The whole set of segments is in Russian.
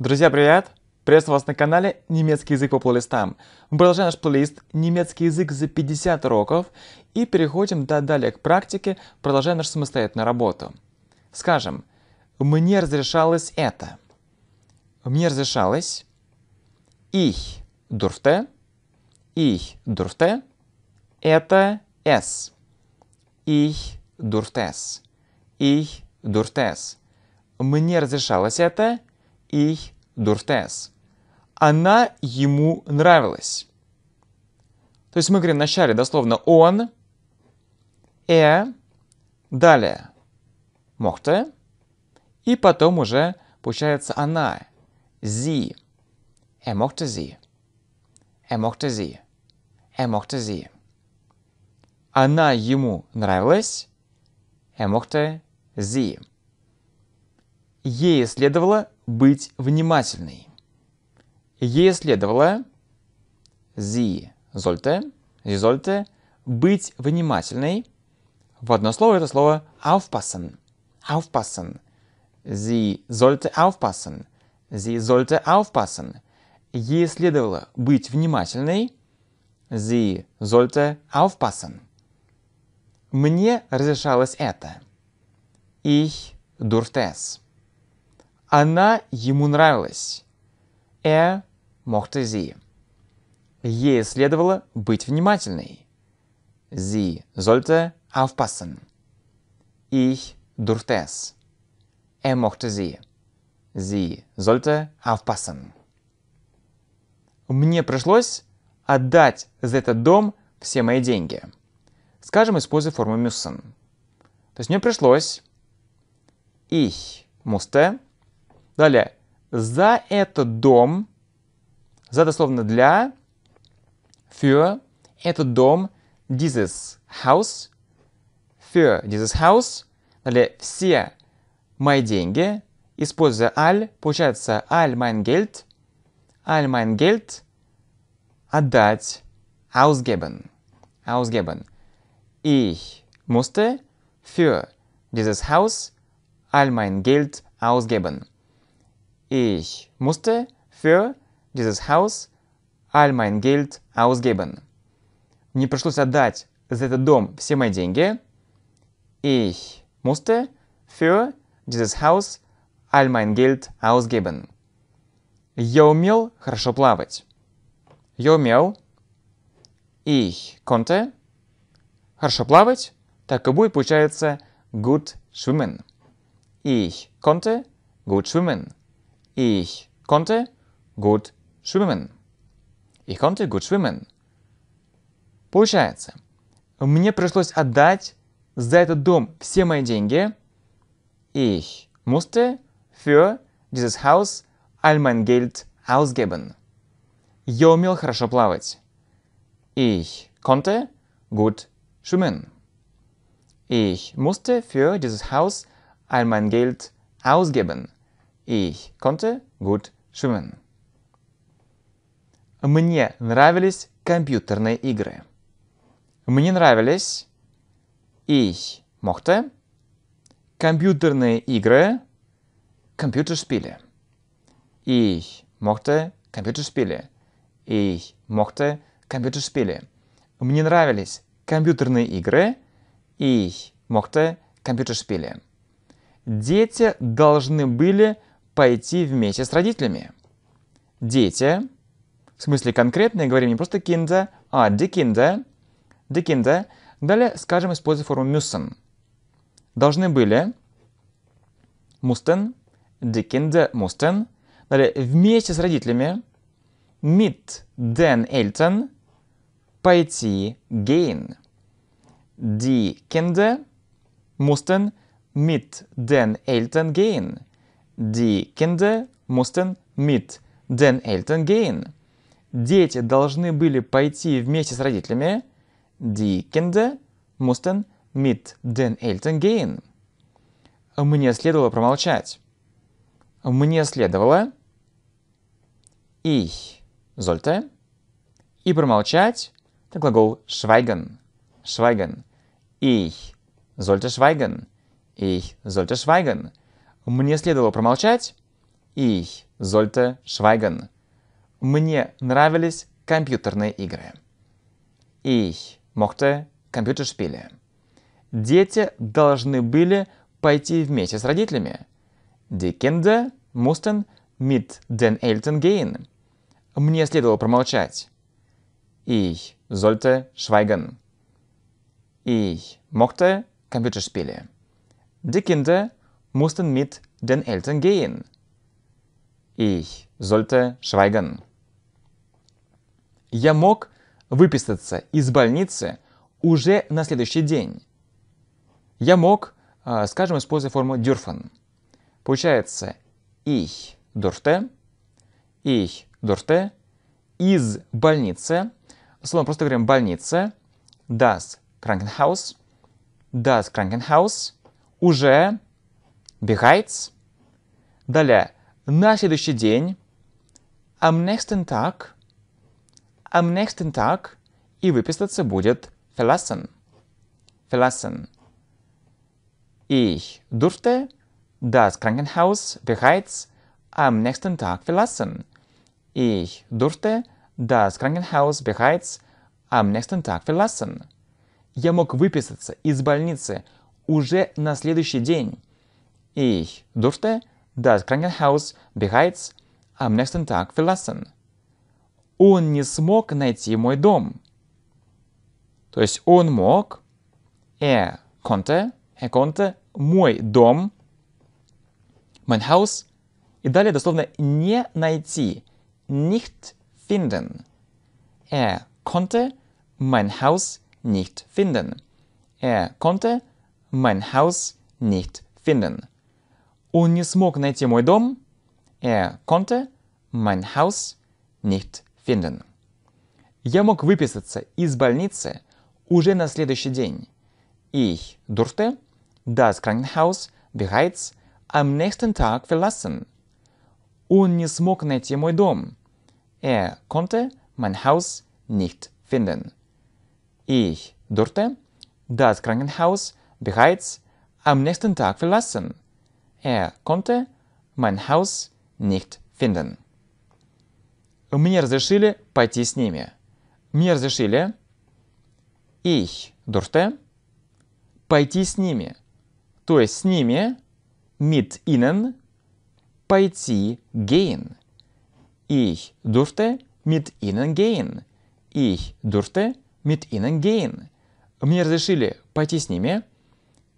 Друзья, привет! Приветствую вас на канале «Немецкий язык по плейлистам». Мы продолжаем наш плейлист «Немецкий язык за 50 уроков» и переходим до далее к практике, продолжая нашу самостоятельную работу. Скажем, «Мне разрешалось это». «Мне разрешалось ich durfte», «ich durfte», «это es», «ich durfte es», «ich durfte es». «Мне разрешалось это», и Дуртес. Она ему нравилась. То есть мы говорим вначале дословно он, э, далее мохте, и потом уже получается она, зи, э мохте зи, э мохте зи, э мохте зи. Она ему нравилась, э мохте зи. Ей следовало быть внимательной. Ей следовало sie sollte, sie sollte быть внимательной. В одно слово это слово aufpassen. Aufpassen. Sie sollte aufpassen. Sie sollte aufpassen. Ей следовало быть внимательной. Sie sollte aufpassen. Мне разрешалось это. Ich durfte es. Она ему нравилась. Er mochte sie. Ей следовало быть внимательной. Sie sollte aufpassen. Ich durfte es. Er mochte sie. Sie sollte aufpassen. Мне пришлось отдать за этот дом все мои деньги. Скажем, используя форму müssen. То есть мне пришлось ich musste Далее. За этот дом, за дословно для, für этот дом, dieses Haus, für dieses Haus. Далее все мои деньги, используя аль, получается аль mein Geld, аль mein Geld отдать, ausgeben, ausgeben. Ich musste für dieses Haus all mein Geld ausgeben. Ich musste für dieses Haus all mein Geld ausgeben. Мне пришлось отдать за этот дом все мои деньги. Ich musste für dieses Haus all mein Geld ausgeben. Я умел хорошо плавать. Я умел. Ich konnte. Хорошо плавать. Так и будет, получается, gut schwimmen. Ich konnte gut schwimmen. Ich konnte gut schwimmen. Ich konnte gut schwimmen. Получается, мне пришлось отдать за этот дом все мои деньги. Ich musste für dieses Haus all mein Geld ausgeben. Я умел хорошо плавать. Ich konnte gut schwimmen. Ich musste für dieses Haus all mein Geld ausgeben. Ich konnte gut schwimmen. Мне нравились компьютерные игры. Мне нравились ich mochte компьютерные игры, компьютерспили. Ich mochte компьютерспили. Ich mochte компьютерспили. Мне нравились компьютерные игры. Ich mochte компьютерспили. Дети должны были пойти вместе с родителями. Дети, в смысле конкретные, говорим не просто kinder, а die Kinder, die Kinder. Далее скажем, используя форму müssen. Должны были mussten, die Kinder mussten. Далее вместе с родителями mit den Eltern пойти gehen. Die Kinder mussten mit den Eltern gehen. Die Kinder mussten mit den Eltern gehen. Дети должны были пойти вместе с родителями. Die Kinder mussten mit den Eltern gehen. Мне следовало промолчать. Мне следовало ich sollte и промолчать это глагол schweigen. Schweigen. Ich sollte schweigen. Ich sollte schweigen. Мне следовало промолчать. И Зольте Швайган. Мне нравились компьютерные игры. И мохте компьютершпили. Дети должны были пойти вместе с родителями. Дикенде мустен мит ден эльтен гейн. Мне следовало промолчать. И зольте швайган. И мохте компьютершпили. Дикенде mussten mit den Eltern gehen. Ich sollte schweigen. Я мог выписаться из больницы уже на следующий день. Я мог, а, скажем, используя форму dürfen. Получается, ich durfte, ich durfte, из больницы, словом просто говорим больница, das Krankenhaus, das Krankenhaus, уже bereits. Далее, на следующий день, am nächsten Tag, am nächsten Tag, и выписаться будет verlassen, verlassen. Ich durfte das Krankenhaus bereits am nächsten Tag verlassen. Ich durfte das Krankenhaus bereits am nächsten Tag verlassen. Я мог выписаться из больницы уже на следующий день. Ich durfte das Krankenhaus bereits am nächsten Tag verlassen. Он не смог найти мой дом. То есть он мог, er konnte, er konnte мой дом, mein Haus, и далее дословно не найти, nicht finden. Er konnte mein Haus nicht finden. Er konnte mein Haus nicht finden. Он не смог найти мой дом. Er konnte mein Haus nicht finden. Я мог выписаться из больницы уже на следующий день. Ich durfte das Krankenhaus bereits am nächsten Tag verlassen. Он не смог найти мой дом. Er konnte mein Haus nicht finden. Ich durfte das Krankenhaus bereits am nächsten Tag verlassen. Er konnte mein Haus nicht finden. Мне разрешили пойти с ними. Мне разрешили. Ich durfte пойти с ними. То есть с ними, mit ihnen, пойти gehen. Ich durfte mit ihnen gehen. Ich durfte mit ihnen gehen. Мне разрешили пойти с ними.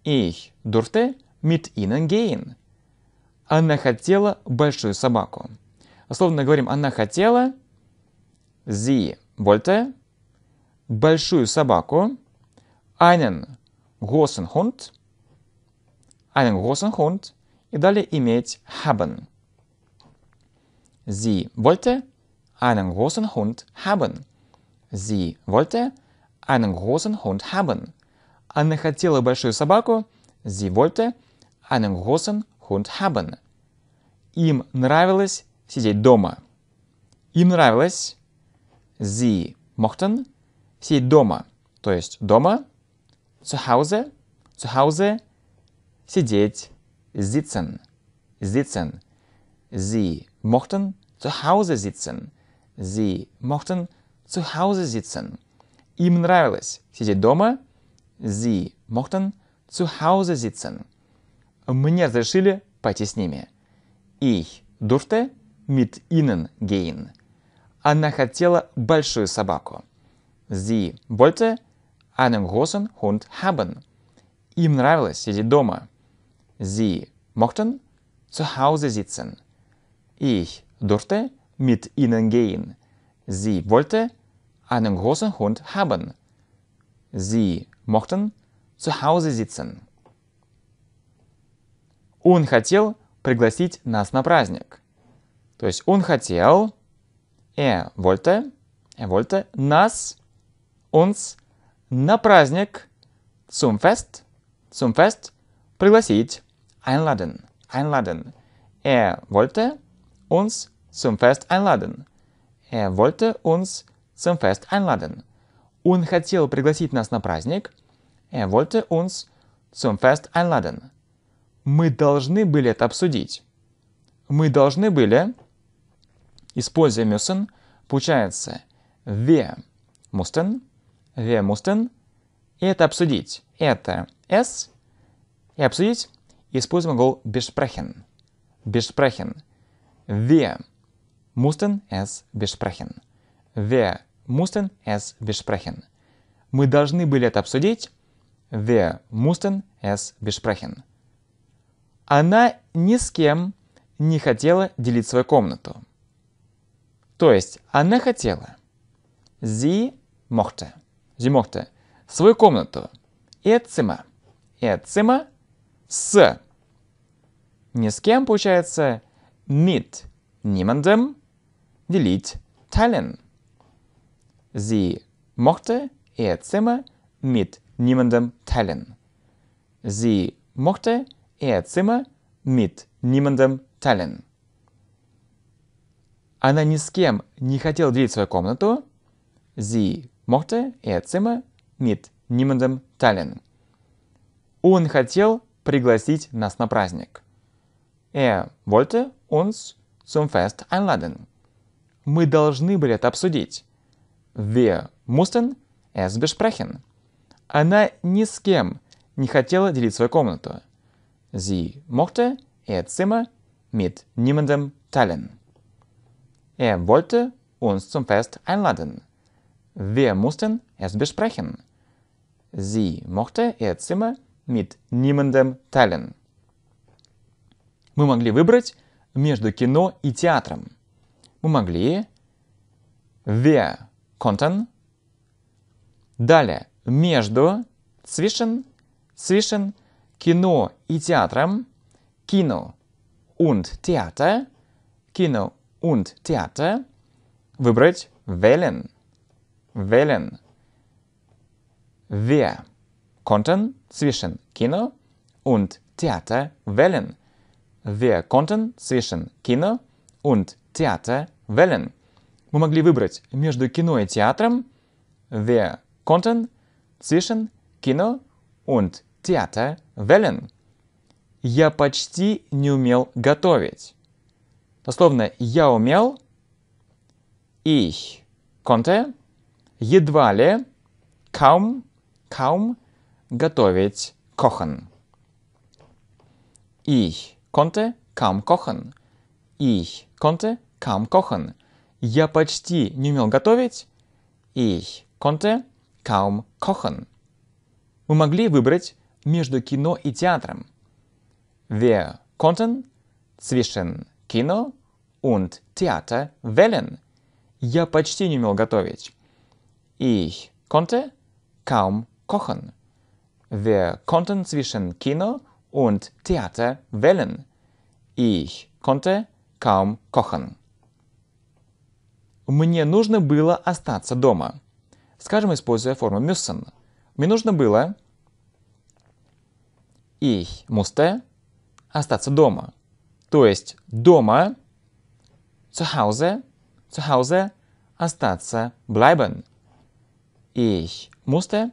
Ich durfte mit ihnen gehen. Она хотела большую собаку. Словно говорим, она хотела sie wollte большую собаку einen großen Hund, einen großen Hund и далее иметь haben. Sie wollte einen großen Hund haben. Sie wollte einen großen Hund haben. Она хотела большую собаку. Sie wollte Einengossen und haben. Им нравилось сидеть дома. Им нравилось sie mochten сидеть дома, то есть дома, zu Hause, zu Hause сидеть sitzen, sitzen. Sie mochten zu Hause sitzen. Sie mochten zu Hause sitzen. Им нравилось сидеть дома. Sie mochten zu Hause sitzen мне разрешили пойти с ними. Ich durfte mit ihnen gehen. Она хотела большую собаку. Sie wollte einen großen Hund haben. Им нравилось сидеть дома. Sie mochten zu Hause sitzen. Ich durfte mit ihnen gehen. Sie wollte einen großen Hund haben. Sie mochten zu Hause sitzen. Он хотел пригласить нас на праздник. То есть он хотел er wollte, er wollte нас, uns на праздник zum Fest, zum Fest пригласить einladen, einladen. Er wollte uns zum Fest einladen. Er wollte uns zum Fest einladen. Он хотел пригласить нас на праздник. Er wollte uns zum Fest einladen. Мы должны были это обсудить. Мы должны были, используя müssen, получается wir mussten, wir mussten, и это обсудить. Это s, и обсудить, используем глагол besprechen. Besprechen. Wir mussten es besprechen. Wir mussten es besprechen. Мы должны были это обсудить. Wir mussten es besprechen она ни с кем не хотела делить свою комнату. То есть она хотела sie mochte, sie mochte свою комнату, ihr Zimmer, ihr Zimmer с ни с кем получается mit niemandem делить teilen. Sie mochte ihr Zimmer mit niemandem teilen. Sie mochte Erzimmer mit niemandem teilen. Она ни с кем не хотела делить свою комнату. Sie mochte ihr Zimmer mit niemandem teilen. Он хотел пригласить нас на праздник. Er wollte uns zum Fest einladen. Мы должны были это обсудить. Wir mussten es besprechen. Она ни с кем не хотела делить свою комнату. Sie mochte ihr Zimmer mit niemandem teilen. Er wollte uns zum Fest einladen. Wir mussten es besprechen. Sie mochte ihr Zimmer mit niemandem teilen. Мы могли выбрать между кино и театром. Мы могли wir konnten. Далее между zwischen zwischen Kino и театром, Kino und Theater, Kino und Theater, выбрать wählen, wählen. Wer konnten zwischen Kino und Theater wählen. Wer konnten zwischen Kino und Theater wählen. Мы могли выбрать между кино и теаtrом. Wir konnten zwischen Kino und театр Велен. Я почти не умел готовить. Дословно, я умел. Ich konnte. Едва ли. Kaum. Kaum. Готовить. Kochen. Ich konnte kaum kochen. Ich konnte kaum kochen. Я почти не умел готовить. Ich konnte kaum kochen. Мы могли выбрать между кино и театром. Wir konnten zwischen Kino und Theater wählen. Я почти не умел готовить. Ich konnte kaum kochen. Wir konnten zwischen Kino und Theater wählen. Ich konnte kaum kochen. Мне нужно было остаться дома. Скажем, используя форму müssen. Мне нужно было и мусте – остаться дома. То есть дома – zu Hause, zu Hause – остаться bleiben. Ich musste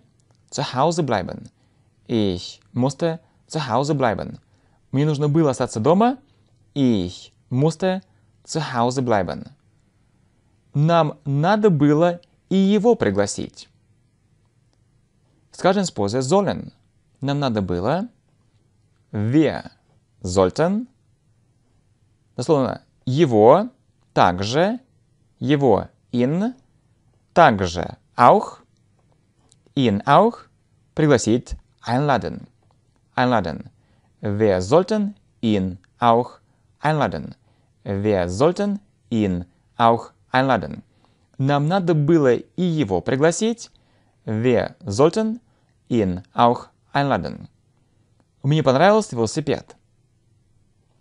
zu Hause bleiben. Ich musste zu Hause bleiben. Мне нужно было остаться дома. Ich musste zu Hause bleiben. Нам надо было и его пригласить. Скажем спозе позы sollen. Нам надо было Wir sollten. Дословно, его также, его in, также auch, ihn auch, пригласить einladen. Einladen. Wir sollten ihn auch einladen. Wir sollten ihn auch einladen. Нам надо было и его пригласить. Wir sollten ihn auch einladen. Мне понравился велосипед.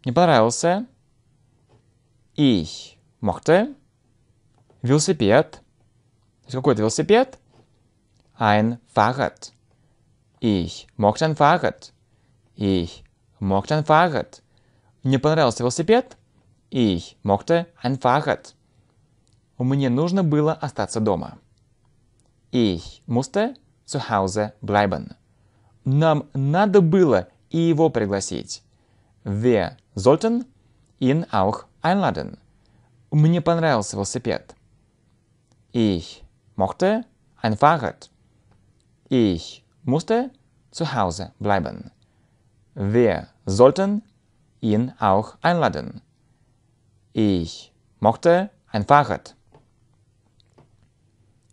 Мне понравился. Ich mochte. Велосипед. То есть какой это велосипед? Ein Fahrrad. Ich mochte ein Fahrrad. Ich mochte ein Fahrrad. Мне понравился велосипед. Ich mochte ein Fahrrad. Мне нужно было остаться дома. Ich musste zu Hause bleiben. Нам надо было и его пригласить. Wir sollten ihn auch einladen. Мне понравился велосипед. Ich mochte ein Fahrrad. Ich musste zu Hause bleiben. Wir sollten ihn auch einladen. Ich mochte ein Fahrrad.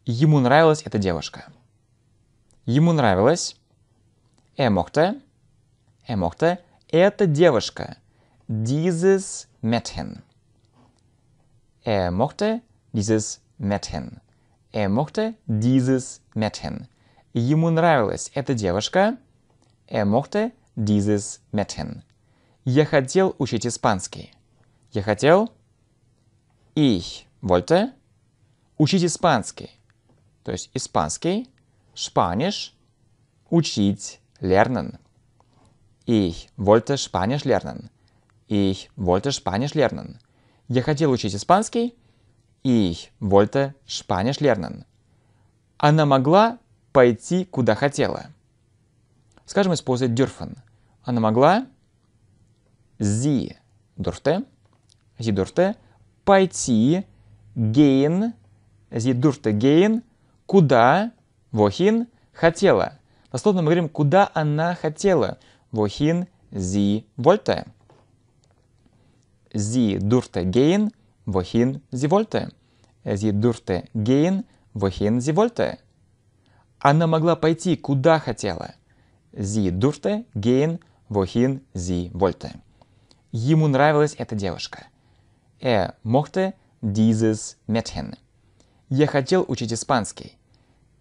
Ему нравилась эта девушка. Ему нравилась. Er mochte Er mochte эта девушка. Dieses Mädchen. Er mochte dieses Mädchen. Er mochte dieses Mädchen. Ему нравилась эта девушка. Er mochte dieses Mädchen. Я хотел учить испанский. Я хотел. Ich wollte учить испанский. То есть испанский, Spanisch, учить, lernen. Ich wollte Spanisch lernen. Ich wollte Spanisch lernen. Я хотел учить испанский. Ich wollte Spanisch lernen. Она могла пойти куда хотела. Скажем, используя dürfen. Она могла sie durfte, sie durfte пойти gehen, sie durfte gehen, куда, wohin хотела. Дословно мы говорим, куда она хотела, wohin sie wollte. Sie durfte gehen, wohin sie wollte. Sie durfte gehen, wohin sie wollte. Она могла пойти, куда хотела. Sie durfte gehen, wohin sie wollte. Ему нравилась эта девушка. Er mochte dieses Mädchen. Я хотел учить испанский.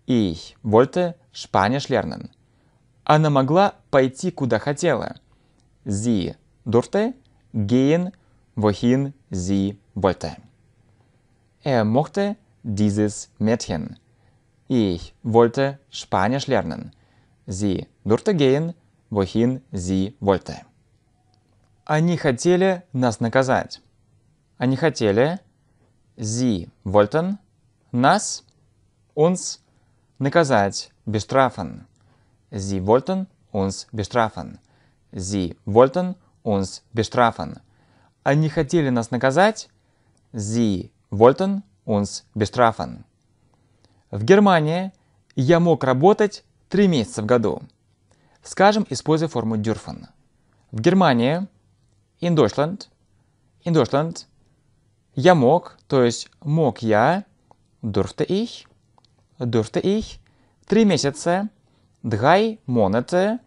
Ich wollte Spanisch lernen. Она могла пойти куда хотела. Зи дурте, гейн вохин зи wollte. Er mochte dieses Mädchen. Ich wollte Spanisch lernen. Sie durfte gehen, wohin sie wollte. Они хотели нас наказать. Они хотели, sie wollten, нас, uns, наказать, bestrafen. Sie wollten uns bestrafen. Sie wollten uns bestrafen. Они хотели нас наказать. Sie wollten uns bestrafen. В Германии я мог работать три месяца в году. Скажем, используя форму dürfen. В Германии, in Deutschland, in Deutschland, я мог, то есть мог я, durfte ich, durfte ich, три месяца Драй монеты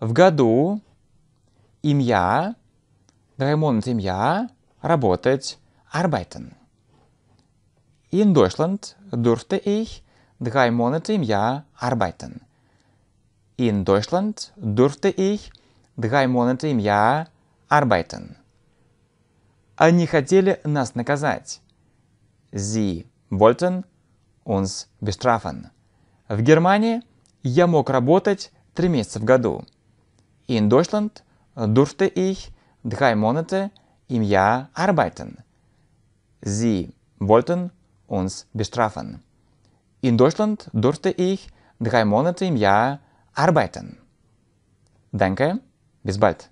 в году имя, драй монет имя, работать, arbeiten. In Deutschland durfte ich drei Monate im Jahr arbeiten. In Deutschland durfte ich drei Monate im Jahr arbeiten. Они хотели нас наказать. Sie wollten uns bestrafen. В Германии я мог работать три месяца в году. In Deutschland durfte ich drei Monate im Jahr arbeiten. Sie wollten uns bestrafen. In Deutschland durfte ich drei Monate im Jahr arbeiten. Danke, bis bald.